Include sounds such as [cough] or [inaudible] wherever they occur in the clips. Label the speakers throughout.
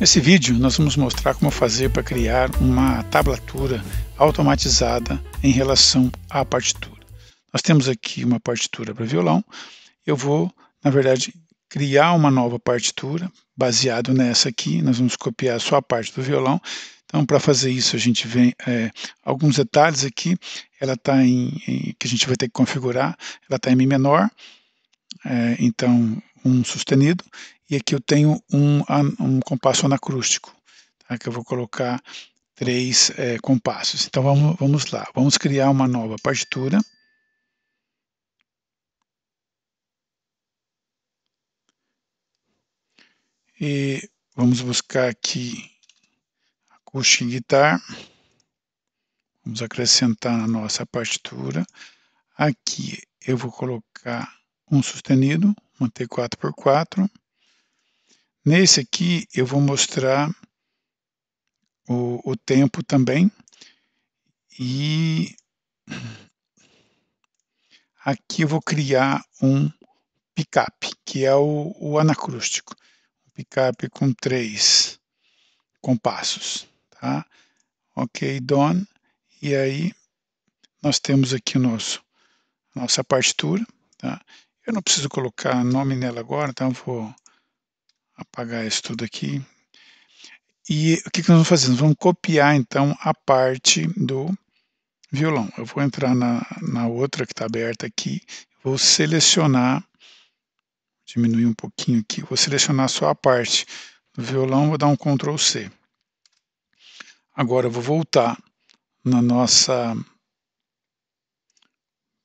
Speaker 1: Nesse vídeo nós vamos mostrar como fazer para criar uma tablatura automatizada em relação à partitura. Nós temos aqui uma partitura para violão, eu vou, na verdade, criar uma nova partitura baseado nessa aqui, nós vamos copiar só a parte do violão, então para fazer isso a gente vem é, alguns detalhes aqui, ela está em, em, que a gente vai ter que configurar, ela está em Mi menor, é, então um sustenido, e aqui eu tenho um, um compasso anacrústico, tá? que eu vou colocar três é, compassos. Então vamos, vamos lá, vamos criar uma nova partitura. E vamos buscar aqui acústica e guitar. Vamos acrescentar na nossa partitura. Aqui eu vou colocar um sustenido, uma T4 por 4 Nesse aqui eu vou mostrar o, o tempo também e aqui eu vou criar um picape, que é o, o anacrústico, um picape com três compassos, tá? Ok, done, e aí nós temos aqui o nosso, nossa partitura, tá? Eu não preciso colocar nome nela agora, então vou apagar isso tudo aqui. E o que, que nós vamos fazer? Nós vamos copiar então a parte do violão. Eu vou entrar na, na outra que está aberta aqui, vou selecionar, diminuir um pouquinho aqui, vou selecionar só a parte do violão, vou dar um Ctrl C. Agora eu vou voltar na nossa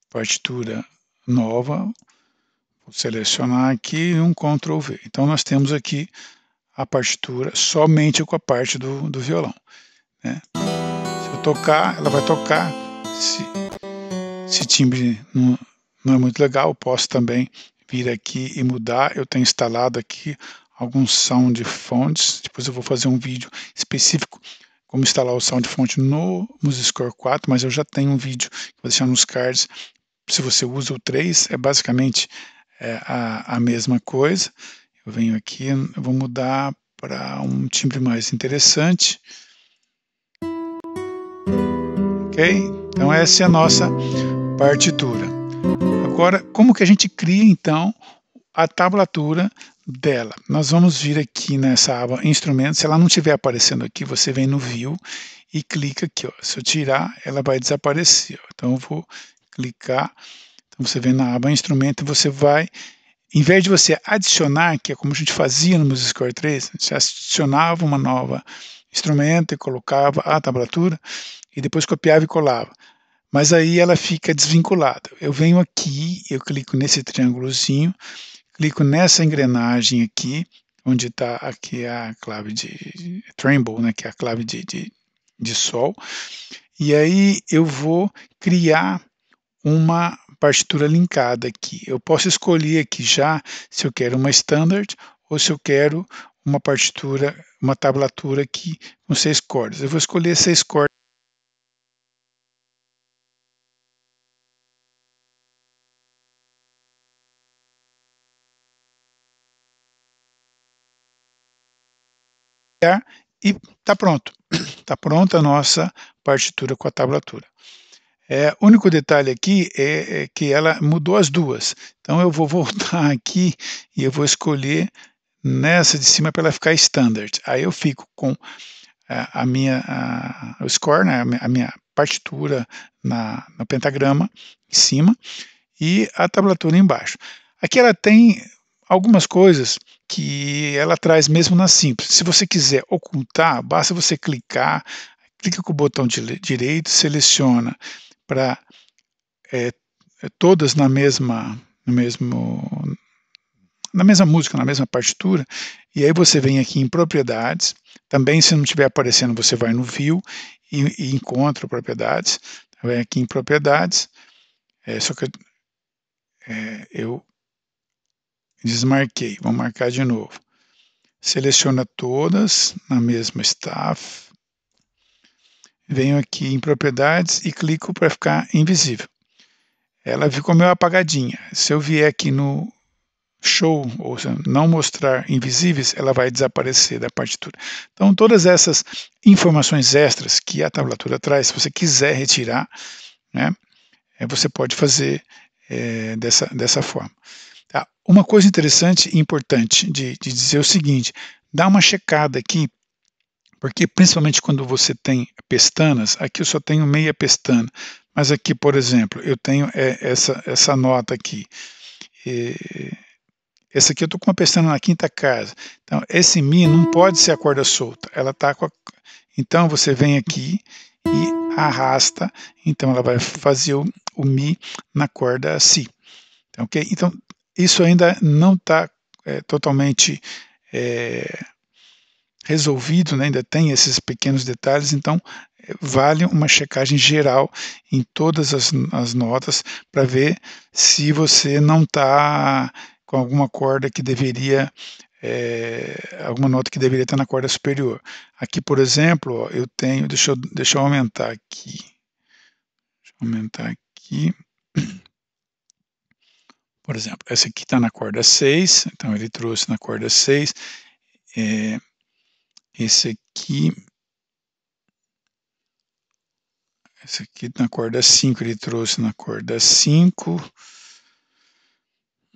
Speaker 1: partitura nova, Vou selecionar aqui um Ctrl V. Então nós temos aqui a partitura somente com a parte do, do violão. Né? Se eu tocar, ela vai tocar. Se, se timbre não, não é muito legal, eu posso também vir aqui e mudar. Eu tenho instalado aqui alguns sound fonts. Depois eu vou fazer um vídeo específico como instalar o sound font no MuseScore 4, mas eu já tenho um vídeo que vou deixar nos cards. Se você usa o 3, é basicamente é, a, a mesma coisa. Eu venho aqui, eu vou mudar para um timbre mais interessante. Ok? Então essa é a nossa partitura. Agora, como que a gente cria então a tablatura dela? Nós vamos vir aqui nessa aba Instrumentos. Se ela não estiver aparecendo aqui, você vem no View e clica aqui. Ó. Se eu tirar, ela vai desaparecer. Ó. Então eu vou clicar então você vem na aba instrumento e você vai, em vez de você adicionar, que é como a gente fazia no Music Score 3, você adicionava uma nova instrumento e colocava a tablatura e depois copiava e colava. Mas aí ela fica desvinculada. Eu venho aqui, eu clico nesse triângulozinho, clico nessa engrenagem aqui, onde está aqui a clave de tremble, né, que é a clave de, de, de sol, e aí eu vou criar uma partitura linkada aqui. Eu posso escolher aqui já se eu quero uma standard ou se eu quero uma partitura, uma tablatura aqui com seis cordas. Eu vou escolher seis cordas. E está pronto. Está pronta a nossa partitura com a tablatura. É, o único detalhe aqui é, é, que ela mudou as duas. Então eu vou [laughs] voltar aqui e eu vou escolher nessa de cima para ela ficar standard. Aí eu fico com a, a minha a, o score, né, a minha partitura na, no pentagrama em cima e a tablatura embaixo. Aqui ela tem algumas coisas que ela traz mesmo na simples. Se você quiser ocultar, basta você clicar, clica com o botão direito, seleciona para é, é, todas na mesma, no mesmo, na mesma música, na mesma partitura, e aí você vem aqui em propriedades, também se não estiver aparecendo você vai no view e, e encontra propriedades, vem aqui em propriedades, é, só que é, eu desmarquei, vou marcar de novo. Seleciona todas na mesma staff, venho aqui em propriedades e clico para ficar invisível. Ela ficou meio apagadinha. Se eu vier aqui no show, ou seja, não mostrar invisíveis, ela vai desaparecer da partitura. Então, todas essas informações extras que a tablatura traz, se você quiser retirar, né, eh, você pode fazer é, dessa, dessa forma. Tá? Uma coisa interessante e importante de, de dizer é o seguinte, dá uma checada aqui porque principalmente quando você tem pestanas, aqui eu só tenho meia pestana, mas aqui, por exemplo, eu tenho é, essa, essa nota aqui. essa aqui eu estou com uma pestana na quinta casa. Então, esse Mi não pode ser a corda solta. Ela tá com a... Então, você vem aqui e arrasta. Então, ela vai fazer o, o Mi na corda Si. Então, okay? então isso ainda não está é, totalmente... É, resolvido, né, ainda tem esses pequenos detalhes, então eh, vale uma checagem geral em todas as, as notas para ver se você não está com alguma corda que deveria é, alguma nota que deveria estar tá na corda superior. Aqui, por exemplo, ó, eu tenho, deixa eu, deixa eu aumentar aqui, deixa eu aumentar aqui, por exemplo, essa aqui está na corda 6, então ele trouxe na corda 6, é, eh, esse aqui. Esse aqui na corda 5 ele trouxe na corda 5.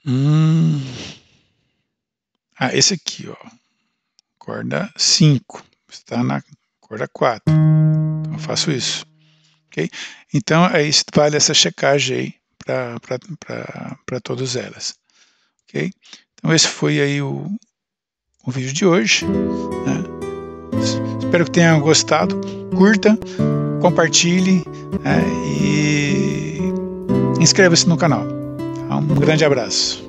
Speaker 1: Hum. Ah, esse aqui, ó. Corda 5. Está na corda 4. Então eu faço isso. Ok? Então é aí vale essa checagem aí para todas elas. Ok? Então esse foi aí o, o vídeo de hoje. Né? Espero que tenham gostado. Curta, compartilhe é, e inscreva-se no canal. Um grande abraço.